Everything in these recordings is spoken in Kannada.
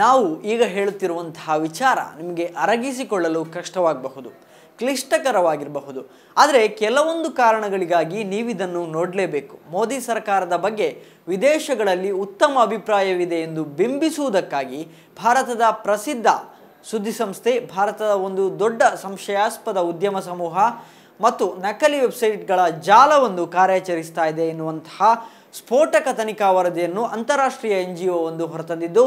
ನಾವು ಈಗ ಹೇಳುತ್ತಿರುವಂತಹ ವಿಚಾರ ನಿಮಗೆ ಅರಗಿಸಿಕೊಳ್ಳಲು ಕಷ್ಟವಾಗಬಹುದು ಕ್ಲಿಷ್ಟಕರವಾಗಿರಬಹುದು ಆದರೆ ಕೆಲವೊಂದು ಕಾರಣಗಳಿಗಾಗಿ ನೀವಿದನ್ನು ನೋಡಲೇಬೇಕು ಮೋದಿ ಸರ್ಕಾರದ ಬಗ್ಗೆ ವಿದೇಶಗಳಲ್ಲಿ ಉತ್ತಮ ಅಭಿಪ್ರಾಯವಿದೆ ಎಂದು ಬಿಂಬಿಸುವುದಕ್ಕಾಗಿ ಭಾರತದ ಪ್ರಸಿದ್ಧ ಸುದ್ದಿಸಂಸ್ಥೆ ಭಾರತದ ಒಂದು ದೊಡ್ಡ ಸಂಶಯಾಸ್ಪದ ಉದ್ಯಮ ಸಮೂಹ ಮತ್ತು ನಕಲಿ ವೆಬ್ಸೈಟ್ಗಳ ಜಾಲವನ್ನು ಕಾರ್ಯಾಚರಿಸ್ತಾ ಇದೆ ಎನ್ನುವಂತಹ ಸ್ಫೋಟಕ ತನಿಖಾ ವರದಿಯನ್ನು ಅಂತಾರಾಷ್ಟ್ರೀಯ ಎನ್ ಜಿ ಒಂದು ಹೊರತಂದಿದ್ದು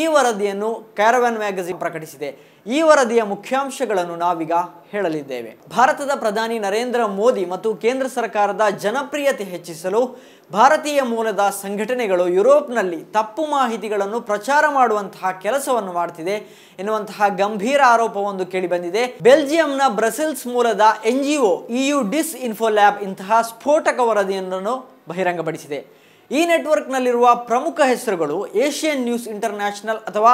ಈ ವರದಿಯನ್ನು ಕ್ಯಾರವನ್ ಮ್ಯಾಗಝಿನ್ ಪ್ರಕಟಿಸಿದೆ ಈ ವರದಿಯ ಮುಖ್ಯಾಂಶಗಳನ್ನು ನಾವೀಗ ಹೇಳಲಿದ್ದೇವೆ ಭಾರತದ ಪ್ರಧಾನಿ ನರೇಂದ್ರ ಮೋದಿ ಮತ್ತು ಕೇಂದ್ರ ಸರ್ಕಾರದ ಜನಪ್ರಿಯತೆ ಹೆಚ್ಚಿಸಲು ಭಾರತೀಯ ಮೂಲದ ಸಂಘಟನೆಗಳು ಯುರೋಪ್ನಲ್ಲಿ ತಪ್ಪು ಮಾಹಿತಿಗಳನ್ನು ಪ್ರಚಾರ ಮಾಡುವಂತಹ ಕೆಲಸವನ್ನು ಮಾಡ್ತಿದೆ ಎನ್ನುವಂತಹ ಗಂಭೀರ ಆರೋಪವೊಂದು ಕೇಳಿಬಂದಿದೆ ಬೆಲ್ಜಿಯಂನ ಬ್ರಸೆಲ್ಸ್ ಮೂಲದ N G O EU DisinfoLab ಇಂತಹ ಸ್ಫೋಟಕ ವರದಿಯನ್ನು ಬಹಿರಂಗಪಡಿಸಿದೆ ಈ ನೆಟ್ವರ್ಕ್ನಲ್ಲಿರುವ ಪ್ರಮುಖ ಹೆಸರುಗಳು ಏಷ್ಯನ್ ನ್ಯೂಸ್ ಇಂಟರ್ನ್ಯಾಷನಲ್ ಅಥವಾ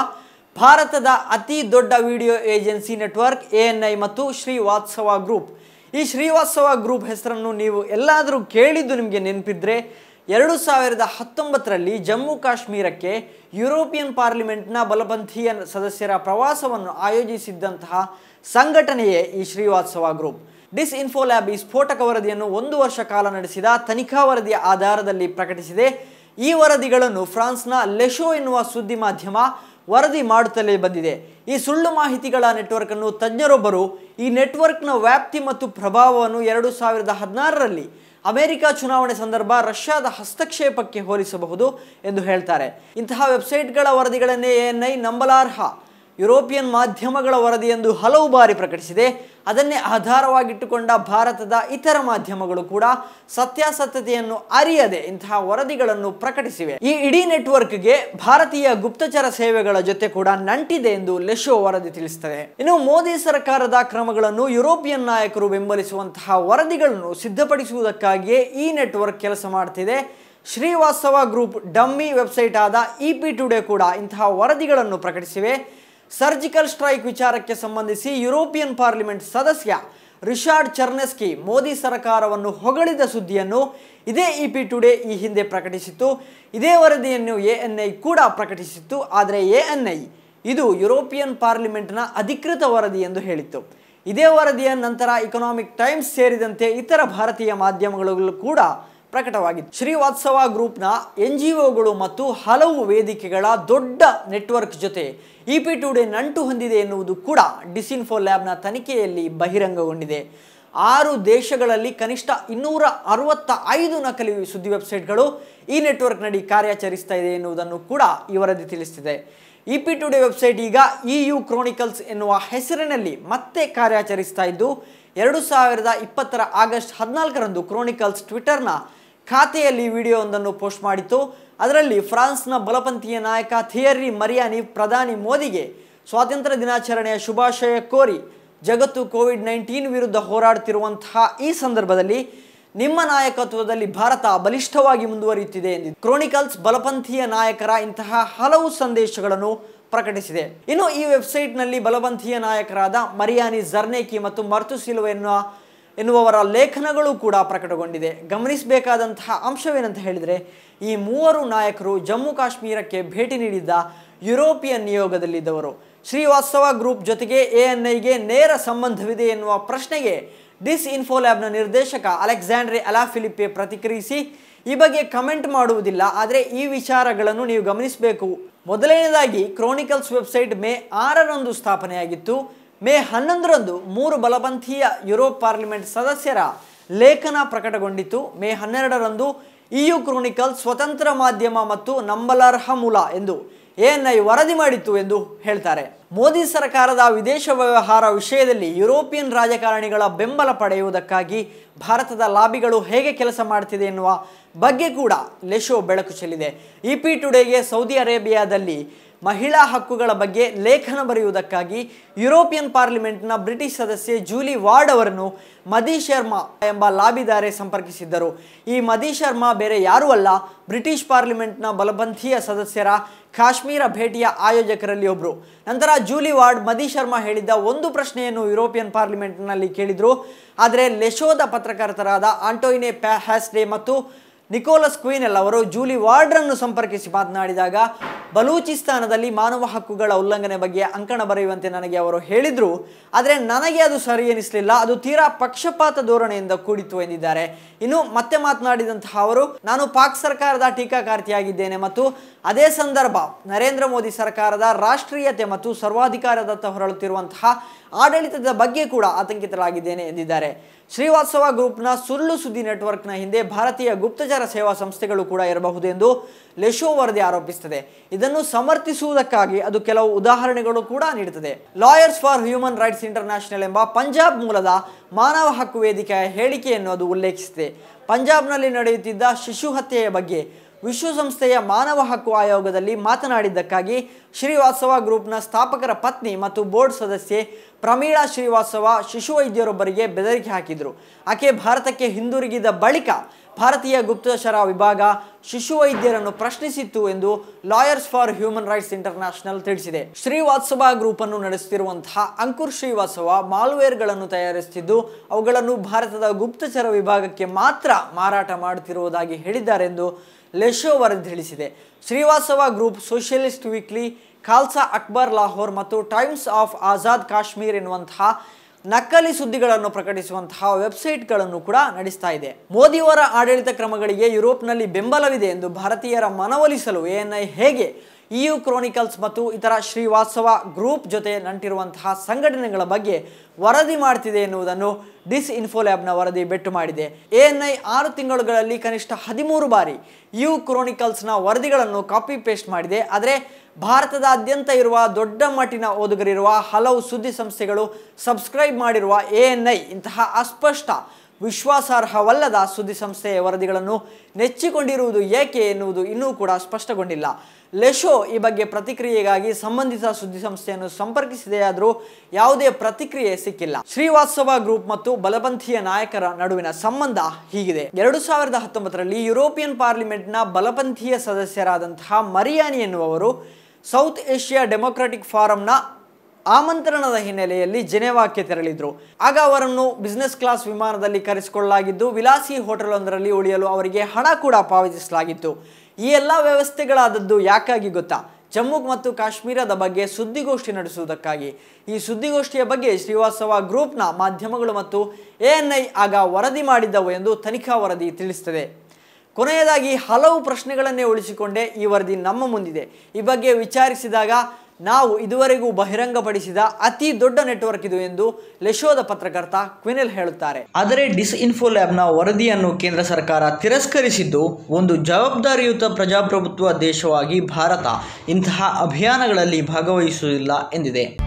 ಭಾರತದ ಅತಿ ದೊಡ್ಡ video agency network A N I ಮತ್ತು ಶ್ರೀವಾತ್ಸವ ಗ್ರೂಪ್ ಈ ಶ್ರೀವಾತ್ಸವ ಗ್ರೂಪ್ ಹೆಸರನ್ನು ನೀವು ಎಲ್ಲಾದರೂ ಕೇಳಿದ್ದು ನಿಮಗೆ ನೆನಪಿದ್ರೆ ಎರಡು ಸಾವಿರದ ಹತ್ತೊಂಬತ್ತರಲ್ಲಿ ಜಮ್ಮು ಕಾಶ್ಮೀರಕ್ಕೆ ಯುರೋಪಿಯನ್ ಪಾರ್ಲಿಮೆಂಟ್ನ ಬಲಪಂಥೀಯ ಸದಸ್ಯರ ಪ್ರವಾಸವನ್ನು ಆಯೋಜಿಸಿದ್ದಂತಹ ಸಂಘಟನೆಯೇ ಈ ಶ್ರೀವಾತ್ಸವ ಗ್ರೂಪ್ ಡಿಸ್ಇನ್ಫೋಲ್ಯಾಬ್ ಲ್ಯಾಬ್ ಈ ಸ್ಫೋಟಕ ವರದಿಯನ್ನು ಒಂದು ವರ್ಷ ಕಾಲ ನಡೆಸಿದ ತನಿಖಾ ವರದಿಯ ಆಧಾರದಲ್ಲಿ ಪ್ರಕಟಿಸಿದೆ ಈ ವರದಿಗಳನ್ನು ಫ್ರಾನ್ಸ್ನ ಲೆಶೋ ಎನ್ನುವ ಸುದ್ದಿ ಮಾಧ್ಯಮ ವರದಿ ಮಾಡುತ್ತಲೇ ಬಂದಿದೆ ಈ ಸುಳ್ಳು ಮಾಹಿತಿಗಳ ನೆಟ್ವರ್ಕನ್ನು ತಜ್ಞರೊಬ್ಬರು ಈ ನೆಟ್ವರ್ಕ್ನ ವ್ಯಾಪ್ತಿ ಮತ್ತು ಪ್ರಭಾವವನ್ನು ಎರಡು ಸಾವಿರದ ಹದಿನಾರರಲ್ಲಿ ಅಮೆರಿಕ ಚುನಾವಣೆ ಸಂದರ್ಭ ರಷ್ಯಾದ ಹಸ್ತಕ್ಷೇಪಕ್ಕೆ ಹೋಲಿಸಬಹುದು ಎಂದು ಹೇಳ್ತಾರೆ ಇಂತಹ ವೆಬ್ಸೈಟ್ಗಳ ವರದಿಗಳನ್ನೇ ಐ ನಂಬಲಾರ್ಹ ಯುರೋಪಿಯನ್ ಮಾಧ್ಯಮಗಳ ವರದಿಯೆಂದು ಹಲವು ಬಾರಿ ಪ್ರಕಟಿಸಿದೆ ಅದನ್ನೇ ಆಧಾರವಾಗಿಟ್ಟುಕೊಂಡ ಭಾರತದ ಇತರ ಮಾಧ್ಯಮಗಳು ಕೂಡ ಸತ್ಯಾಸತ್ಯತೆಯನ್ನು ಅರಿಯದೆ ಇಂತಹ ವರದಿಗಳನ್ನು ಪ್ರಕಟಿಸಿವೆ ಈ ಇಡೀ ನೆಟ್ವರ್ಕ್ಗೆ ಭಾರತೀಯ ಗುಪ್ತಚರ ಸೇವೆಗಳ ಜೊತೆ ಕೂಡ ನಂಟಿದೆ ಎಂದು ಲೆಶೋ ವರದಿ ತಿಳಿಸುತ್ತದೆ ಇನ್ನು ಮೋದಿ ಸರ್ಕಾರದ ಕ್ರಮಗಳನ್ನು ಯುರೋಪಿಯನ್ ನಾಯಕರು ಬೆಂಬಲಿಸುವಂತಹ ವರದಿಗಳನ್ನು ಸಿದ್ಧಪಡಿಸುವುದಕ್ಕಾಗಿಯೇ ಈ ನೆಟ್ವರ್ಕ್ ಕೆಲಸ ಮಾಡುತ್ತಿದೆ ಶ್ರೀವಾಸ್ತವ ಗ್ರೂಪ್ ಡಮ್ಮಿ ವೆಬ್ಸೈಟ್ ಆದ ಇ ಪಿ ಟುಡೇ ಕೂಡ ಇಂತಹ ವರದಿಗಳನ್ನು ಪ್ರಕಟಿಸಿವೆ ಸರ್ಜಿಕಲ್ ಸ್ಟ್ರೈಕ್ ವಿಚಾರಕ್ಕೆ ಸಂಬಂಧಿಸಿ ಯುರೋಪಿಯನ್ ಪಾರ್ಲಿಮೆಂಟ್ ಸದಸ್ಯ ರಿಷಾರ್ಡ್ ಚರ್ನೆಸ್ಕಿ ಮೋದಿ ಸರ್ಕಾರವನ್ನು ಹೊಗಳಿದ ಸುದ್ದಿಯನ್ನು ಇದೇ ಇ ಪಿ ಟುಡೇ ಈ ಹಿಂದೆ ಪ್ರಕಟಿಸಿತ್ತು ಇದೇ ವರದಿಯನ್ನು ಎ ಎನ್ ಐ ಕೂಡ ಪ್ರಕಟಿಸಿತ್ತು ಆದರೆ ಎ ಎನ್ ಐ ಇದು ಯುರೋಪಿಯನ್ ಪಾರ್ಲಿಮೆಂಟ್ನ ಅಧಿಕೃತ ವರದಿ ಎಂದು ಹೇಳಿತ್ತು ಇದೇ ವರದಿಯ ನಂತರ ಇಕನಾಮಿಕ್ ಟೈಮ್ಸ್ ಸೇರಿದಂತೆ ಇತರ ಭಾರತೀಯ ಮಾಧ್ಯಮಗಳು ಕೂಡ ಪ್ರಕಟವಾಗಿದೆ ಶ್ರೀವಾತ್ಸವ ಗ್ರೂಪ್ನ ಎನ್ ಜಿ ಒಗಳು ಮತ್ತು ಹಲವು ವೇದಿಕೆಗಳ ದೊಡ್ಡ ನೆಟ್ವರ್ಕ್ ಜೊತೆ ಇ ಪಿ ಡೇ ನಂಟು ಹೊಂದಿದೆ ಎನ್ನುವುದು ಕೂಡ ಡಿಸಿನ್ಫೋ ಲ್ಯಾಬ್ನ ತನಿಖೆಯಲ್ಲಿ ಬಹಿರಂಗಗೊಂಡಿದೆ ಆರು ದೇಶಗಳಲ್ಲಿ ಕನಿಷ್ಠ ಇನ್ನೂರ ಅರವತ್ತ ಐದು ನಕಲಿ ಸುದ್ದಿ ವೆಬ್ಸೈಟ್ಗಳು ಈ ನೆಟ್ವರ್ಕ್ನಡಿ ಕಾರ್ಯಾಚರಿಸ್ತಾ ಇದೆ ಎನ್ನುವುದನ್ನು ಕೂಡ ಈ ವರದಿ ತಿಳಿಸ್ತಿದೆ ಇ ಪಿ ಟುಡೆ ವೆಬ್ಸೈಟ್ ಈಗ ಇ ಯು ಕ್ರೋನಿಕಲ್ಸ್ ಎನ್ನುವ ಹೆಸರಿನಲ್ಲಿ ಮತ್ತೆ ಕಾರ್ಯಾಚರಿಸ್ತಾ ಇದ್ದು ಎರಡು ಸಾವಿರದ ಇಪ್ಪತ್ತರ ಆಗಸ್ಟ್ ಹದಿನಾಲ್ಕರಂದು ಕ್ರೋನಿಕಲ್ಸ್ ಟ್ವಿಟರ್ನ ಖಾತೆಯಲ್ಲಿ ಒಂದನ್ನು ಪೋಸ್ಟ್ ಮಾಡಿತ್ತು ಅದರಲ್ಲಿ ಫ್ರಾನ್ಸ್ನ ಬಲಪಂಥೀಯ ನಾಯಕ ಥಿಯರಿ ಮರಿಯಾನಿ ಪ್ರಧಾನಿ ಮೋದಿಗೆ ಸ್ವಾತಂತ್ರ್ಯ ದಿನಾಚರಣೆಯ ಶುಭಾಶಯ ಕೋರಿ ಜಗತ್ತು ಕೋವಿಡ್ ನೈನ್ಟೀನ್ ವಿರುದ್ಧ ಹೋರಾಡುತ್ತಿರುವಂತಹ ಈ ಸಂದರ್ಭದಲ್ಲಿ ನಿಮ್ಮ ನಾಯಕತ್ವದಲ್ಲಿ ಭಾರತ ಬಲಿಷ್ಠವಾಗಿ ಮುಂದುವರಿಯುತ್ತಿದೆ ಎಂದು ಕ್ರೋನಿಕಲ್ಸ್ ಬಲಪಂಥೀಯ ನಾಯಕರ ಇಂತಹ ಹಲವು ಸಂದೇಶಗಳನ್ನು ಪ್ರಕಟಿಸಿದೆ ಇನ್ನು ಈ ವೆಬ್ಸೈಟ್ನಲ್ಲಿ ಬಲಪಂಥೀಯ ನಾಯಕರಾದ ಮರಿಯಾನಿ ಜರ್ನೇಕಿ ಮತ್ತು ಮರ್ತು ಎನ್ನುವ ಎನ್ನುವವರ ಲೇಖನಗಳು ಕೂಡ ಪ್ರಕಟಗೊಂಡಿದೆ ಗಮನಿಸಬೇಕಾದಂತಹ ಅಂಶವೇನಂತ ಹೇಳಿದರೆ ಈ ಮೂವರು ನಾಯಕರು ಜಮ್ಮು ಕಾಶ್ಮೀರಕ್ಕೆ ಭೇಟಿ ನೀಡಿದ್ದ ಯುರೋಪಿಯನ್ ನಿಯೋಗದಲ್ಲಿದ್ದವರು ಶ್ರೀವಾಸ್ತವ ಗ್ರೂಪ್ ಜೊತೆಗೆ ಎ ಎನ್ ಐಗೆ ನೇರ ಸಂಬಂಧವಿದೆ ಎನ್ನುವ ಪ್ರಶ್ನೆಗೆ ಡಿಸ್ ಇನ್ಫೋ ಲ್ಯಾಬ್ನ ನಿರ್ದೇಶಕ ಅಲೆಕ್ಸಾಂಡ್ರೆ ಅಲಾಫಿಲಿಪ್ಪೆ ಪ್ರತಿಕ್ರಿಯಿಸಿ ಈ ಬಗ್ಗೆ ಕಮೆಂಟ್ ಮಾಡುವುದಿಲ್ಲ ಆದರೆ ಈ ವಿಚಾರಗಳನ್ನು ನೀವು ಗಮನಿಸಬೇಕು ಮೊದಲನೇದಾಗಿ ಕ್ರೋನಿಕಲ್ಸ್ ವೆಬ್ಸೈಟ್ ಮೇ ಆರರಂದು ಸ್ಥಾಪನೆಯಾಗಿತ್ತು ಮೇ ಹನ್ನೊಂದರಂದು ಮೂರು ಬಲಪಂಥೀಯ ಯುರೋಪ್ ಪಾರ್ಲಿಮೆಂಟ್ ಸದಸ್ಯರ ಲೇಖನ ಪ್ರಕಟಗೊಂಡಿತು ಮೇ ಹನ್ನೆರಡರಂದು ಇಯು ಕ್ರೋನಿಕಲ್ ಸ್ವತಂತ್ರ ಮಾಧ್ಯಮ ಮತ್ತು ನಂಬಲಾರ್ಹ ಮೂಲ ಎಂದು ಐ ವರದಿ ಮಾಡಿತ್ತು ಎಂದು ಹೇಳ್ತಾರೆ ಮೋದಿ ಸರ್ಕಾರದ ವಿದೇಶ ವ್ಯವಹಾರ ವಿಷಯದಲ್ಲಿ ಯುರೋಪಿಯನ್ ರಾಜಕಾರಣಿಗಳ ಬೆಂಬಲ ಪಡೆಯುವುದಕ್ಕಾಗಿ ಭಾರತದ ಲಾಬಿಗಳು ಹೇಗೆ ಕೆಲಸ ಮಾಡ್ತಿದೆ ಎನ್ನುವ ಬಗ್ಗೆ ಕೂಡ ಲೆಶೋ ಬೆಳಕು ಚೆಲ್ಲಿದೆ ಇ ಪಿ ಟುಡೇಗೆ ಸೌದಿ ಅರೇಬಿಯಾದಲ್ಲಿ ಮಹಿಳಾ ಹಕ್ಕುಗಳ ಬಗ್ಗೆ ಲೇಖನ ಬರೆಯುವುದಕ್ಕಾಗಿ ಯುರೋಪಿಯನ್ ಪಾರ್ಲಿಮೆಂಟ್ನ ಬ್ರಿಟಿಷ್ ಸದಸ್ಯೆ ಜೂಲಿ ವಾರ್ಡ್ ಅವರನ್ನು ಮದಿ ಶರ್ಮಾ ಎಂಬ ಲಾಬಿದಾರೆ ಸಂಪರ್ಕಿಸಿದ್ದರು ಈ ಮದಿ ಶರ್ಮಾ ಬೇರೆ ಯಾರೂ ಅಲ್ಲ ಬ್ರಿಟಿಷ್ ಪಾರ್ಲಿಮೆಂಟ್ನ ಬಲಪಂಥೀಯ ಸದಸ್ಯರ ಕಾಶ್ಮೀರ ಭೇಟಿಯ ಆಯೋಜಕರಲ್ಲಿ ಒಬ್ಬರು ನಂತರ ಜೂಲಿ ವಾರ್ಡ್ ಮದಿ ಶರ್ಮಾ ಹೇಳಿದ್ದ ಒಂದು ಪ್ರಶ್ನೆಯನ್ನು ಯುರೋಪಿಯನ್ ಪಾರ್ಲಿಮೆಂಟ್ನಲ್ಲಿ ಕೇಳಿದರು ಆದರೆ ಲೆಶೋದ ಪತ್ರಕರ್ತರಾದ ಆಂಟೋಯಿನೆ ಪ್ಯಾ ಹ್ಯಾಸ್ಡೆ ಮತ್ತು ನಿಕೋಲಸ್ ಕ್ವೀನೆಲ್ ಅವರು ಜೂಲಿ ವಾರ್ಡ್ರನ್ನು ಸಂಪರ್ಕಿಸಿ ಮಾತನಾಡಿದಾಗ ಬಲೂಚಿಸ್ತಾನದಲ್ಲಿ ಮಾನವ ಹಕ್ಕುಗಳ ಉಲ್ಲಂಘನೆ ಬಗ್ಗೆ ಅಂಕಣ ಬರೆಯುವಂತೆ ನನಗೆ ಅವರು ಹೇಳಿದರು ಆದರೆ ನನಗೆ ಅದು ಸರಿ ಎನಿಸಲಿಲ್ಲ ಅದು ತೀರಾ ಪಕ್ಷಪಾತ ಧೋರಣೆಯಿಂದ ಕೂಡಿತು ಎಂದಿದ್ದಾರೆ ಇನ್ನು ಮತ್ತೆ ಮಾತನಾಡಿದಂತಹ ಅವರು ನಾನು ಪಾಕ್ ಸರ್ಕಾರದ ಟೀಕಾಕಾರ್ತಿಯಾಗಿದ್ದೇನೆ ಮತ್ತು ಅದೇ ಸಂದರ್ಭ ನರೇಂದ್ರ ಮೋದಿ ಸರ್ಕಾರದ ರಾಷ್ಟ್ರೀಯತೆ ಮತ್ತು ಸರ್ವಾಧಿಕಾರದತ್ತ ಹೊರಳುತ್ತಿರುವಂತಹ ಆಡಳಿತದ ಬಗ್ಗೆ ಕೂಡ ಆತಂಕಿತರಾಗಿದ್ದೇನೆ ಎಂದಿದ್ದಾರೆ ಶ್ರೀವಾತ್ಸವ ಗ್ರೂಪ್ನ ಸುಳ್ಳು ಸುದ್ದಿ ನೆಟ್ವರ್ಕ್ನ ಹಿಂದೆ ಭಾರತೀಯ ಗುಪ್ತಚರ ಸೇವಾ ಸಂಸ್ಥೆಗಳು ಕೂಡ ಇರಬಹುದು ಎಂದು ಲೆಶೋ ವರದಿ ಆರೋಪಿಸುತ್ತದೆ ಇದನ್ನು ಸಮರ್ಥಿಸುವುದಕ್ಕಾಗಿ ಅದು ಕೆಲವು ಉದಾಹರಣೆಗಳು ಕೂಡ ನೀಡುತ್ತದೆ lawyers for human rights international ಎಂಬ ಪಂಜಾಬ್ ಮೂಲದ ಮಾನವ ಹಕ್ಕು ವೇದಿಕೆಯ ಹೇಳಿಕೆಯನ್ನು ಅದು ಉಲ್ಲೇಖಿಸಿದೆ ಪಂಜಾಬ್ನಲ್ಲಿ ನಡೆಯುತ್ತಿದ್ದ ಶಿಶು ಹತ್ಯೆಯ ಬಗ್ಗೆ ವಿಶ್ವಸಂಸ್ಥೆಯ ಮಾನವ ಹಕ್ಕು ಆಯೋಗದಲ್ಲಿ ಮಾತನಾಡಿದ್ದಕ್ಕಾಗಿ ಶ್ರೀವಾಸ್ತವ ಗ್ರೂಪ್ನ ಸ್ಥಾಪಕರ ಪತ್ನಿ ಮತ್ತು ಬೋರ್ಡ್ ಸದಸ್ಯೆ ಪ್ರಮೀಳಾ ಶ್ರೀವಾತ್ಸವ ಶಿಶುವೈದ್ಯರೊಬ್ಬರಿಗೆ ಬೆದರಿಕೆ ಹಾಕಿದರು ಆಕೆ ಭಾರತಕ್ಕೆ ಹಿಂದಿರುಗಿದ ಬಳಿಕ ಭಾರತೀಯ ಗುಪ್ತಚರ ವಿಭಾಗ ಶಿಶು ವೈದ್ಯರನ್ನು ಪ್ರಶ್ನಿಸಿತ್ತು ಎಂದು lawyers for human rights international ತಿಳಿಸಿದೆ ಶ್ರೀವಾತ್ಸವ ಗ್ರೂಪ್ ಅನ್ನು ನಡೆಸುತ್ತಿರುವಂತಹ ಅಂಕುರ್ ಶ್ರೀವಾತ್ಸವ ಮಾಲ್ವೇರ್ಗಳನ್ನು ತಯಾರಿಸುತ್ತಿದ್ದು ಅವುಗಳನ್ನು ಭಾರತದ ಗುಪ್ತಚರ ವಿಭಾಗಕ್ಕೆ ಮಾತ್ರ ಮಾರಾಟ ಮಾಡುತ್ತಿರುವುದಾಗಿ ಹೇಳಿದ್ದಾರೆಂದು ಲೆಶೋ ವರದಿ ತಿಳಿಸಿದೆ Srivastava group socialist weekly Khalsa Akbar Lahore ಮತ್ತು ಟೈಮ್ಸ್ ಆಫ್ ಆಜಾದ್ ಕಾಶ್ಮೀರ್ ಎನ್ನುವಂತಹ ನಕಲಿ ಸುದ್ದಿಗಳನ್ನು ಪ್ರಕಟಿಸುವಂತಹ ವೆಬ್ಸೈಟ್ಗಳನ್ನು ಕೂಡ ನಡೆಸ್ತಾ ಇದೆ ಮೋದಿಯವರ ಆಡಳಿತ ಕ್ರಮಗಳಿಗೆ ಯುರೋಪ್ನಲ್ಲಿ ಬೆಂಬಲವಿದೆ ಎಂದು ಭಾರತೀಯರ ಮನವೊಲಿಸಲು ಎಎನ್ಐ ಹೇಗೆ ಇಯು e ಕ್ರೋನಿಕಲ್ಸ್ ಮತ್ತು ಇತರ ಶ್ರೀವಾಸ್ತವ ಗ್ರೂಪ್ ಜೊತೆ ನಂಟಿರುವಂತಹ ಸಂಘಟನೆಗಳ ಬಗ್ಗೆ ವರದಿ ಮಾಡ್ತಿದೆ ಎನ್ನುವುದನ್ನು ಡಿಸ್ ಇನ್ಫೋಲ್ಯಾಬ್ನ ವರದಿ ಬೆಟ್ಟು ಮಾಡಿದೆ ಎ ಎನ್ ಐ ಆರು ತಿಂಗಳುಗಳಲ್ಲಿ ಕನಿಷ್ಠ ಹದಿಮೂರು ಬಾರಿ ಯು e ಕ್ರೋನಿಕಲ್ಸ್ನ ವರದಿಗಳನ್ನು ಕಾಪಿ ಪೇಸ್ಟ್ ಮಾಡಿದೆ ಆದರೆ ಭಾರತದಾದ್ಯಂತ ಇರುವ ದೊಡ್ಡ ಮಟ್ಟಿನ ಓದುಗರಿರುವ ಹಲವು ಸುದ್ದಿ ಸಂಸ್ಥೆಗಳು ಸಬ್ಸ್ಕ್ರೈಬ್ ಮಾಡಿರುವ ಎನ್ ಎ ಐ ಇಂತಹ ಅಸ್ಪಷ್ಟ ವಿಶ್ವಾಸಾರ್ಹವಲ್ಲದ ಸುದ್ದಿಸಂಸ್ಥೆಯ ವರದಿಗಳನ್ನು ನೆಚ್ಚಿಕೊಂಡಿರುವುದು ಏಕೆ ಎನ್ನುವುದು ಇನ್ನೂ ಕೂಡ ಸ್ಪಷ್ಟಗೊಂಡಿಲ್ಲ ಲೆಶೋ ಈ ಬಗ್ಗೆ ಪ್ರತಿಕ್ರಿಯೆಗಾಗಿ ಸಂಬಂಧಿತ ಸುದ್ದಿಸಂಸ್ಥೆಯನ್ನು ಸಂಪರ್ಕಿಸಿದೆಯಾದರೂ ಯಾವುದೇ ಪ್ರತಿಕ್ರಿಯೆ ಸಿಕ್ಕಿಲ್ಲ ಶ್ರೀವಾತ್ಸವ ಗ್ರೂಪ್ ಮತ್ತು ಬಲಪಂಥೀಯ ನಾಯಕರ ನಡುವಿನ ಸಂಬಂಧ ಹೀಗಿದೆ ಎರಡು ಸಾವಿರದ ಹತ್ತೊಂಬತ್ತರಲ್ಲಿ ಯುರೋಪಿಯನ್ ಪಾರ್ಲಿಮೆಂಟ್ನ ಬಲಪಂಥೀಯ ಸದಸ್ಯರಾದಂತಹ ಮರಿಯಾನಿ ಎನ್ನುವವರು ಸೌತ್ ಏಷ್ಯಾ ಡೆಮೊಕ್ರಾಟಿಕ್ ಫಾರಂನ ಆಮಂತ್ರಣದ ಹಿನ್ನೆಲೆಯಲ್ಲಿ ಜೆನೆವಾಕ್ಕೆ ತೆರಳಿದ್ರು ಆಗ ಅವರನ್ನು ಬಿಸ್ನೆಸ್ ಕ್ಲಾಸ್ ವಿಮಾನದಲ್ಲಿ ಕರೆಸಿಕೊಳ್ಳಲಾಗಿದ್ದು ವಿಲಾಸಿ ಹೋಟೆಲೊಂದರಲ್ಲಿ ಉಳಿಯಲು ಅವರಿಗೆ ಹಣ ಕೂಡ ಪಾವತಿಸಲಾಗಿತ್ತು ಈ ಎಲ್ಲ ವ್ಯವಸ್ಥೆಗಳಾದದ್ದು ಯಾಕಾಗಿ ಗೊತ್ತಾ ಜಮ್ಮು ಮತ್ತು ಕಾಶ್ಮೀರದ ಬಗ್ಗೆ ಸುದ್ದಿಗೋಷ್ಠಿ ನಡೆಸುವುದಕ್ಕಾಗಿ ಈ ಸುದ್ದಿಗೋಷ್ಠಿಯ ಬಗ್ಗೆ ಶ್ರೀವಾಸ್ತವ ಗ್ರೂಪ್ನ ಮಾಧ್ಯಮಗಳು ಮತ್ತು ಎಎನ್ಐ ಆಗ ವರದಿ ಮಾಡಿದ್ದವು ಎಂದು ತನಿಖಾ ವರದಿ ತಿಳಿಸುತ್ತದೆ ಕೊನೆಯದಾಗಿ ಹಲವು ಪ್ರಶ್ನೆಗಳನ್ನೇ ಉಳಿಸಿಕೊಂಡೇ ಈ ವರದಿ ನಮ್ಮ ಮುಂದಿದೆ ಈ ಬಗ್ಗೆ ವಿಚಾರಿಸಿದಾಗ ನಾವು ಇದುವರೆಗೂ ಬಹಿರಂಗಪಡಿಸಿದ ಅತಿ ದೊಡ್ಡ ನೆಟ್ವರ್ಕ್ ಇದು ಎಂದು ಲೆಶೋದ ಪತ್ರಕರ್ತ ಕ್ವಿನೆಲ್ ಹೇಳುತ್ತಾರೆ ಆದರೆ ಡಿಸ್ಇನ್ಫೋ ಲ್ಯಾಬ್ನ ವರದಿಯನ್ನು ಕೇಂದ್ರ ಸರ್ಕಾರ ತಿರಸ್ಕರಿಸಿದ್ದು ಒಂದು ಜವಾಬ್ದಾರಿಯುತ ಪ್ರಜಾಪ್ರಭುತ್ವ ದೇಶವಾಗಿ ಭಾರತ ಇಂತಹ ಅಭಿಯಾನಗಳಲ್ಲಿ ಭಾಗವಹಿಸುವುದಿಲ್ಲ ಎಂದಿದೆ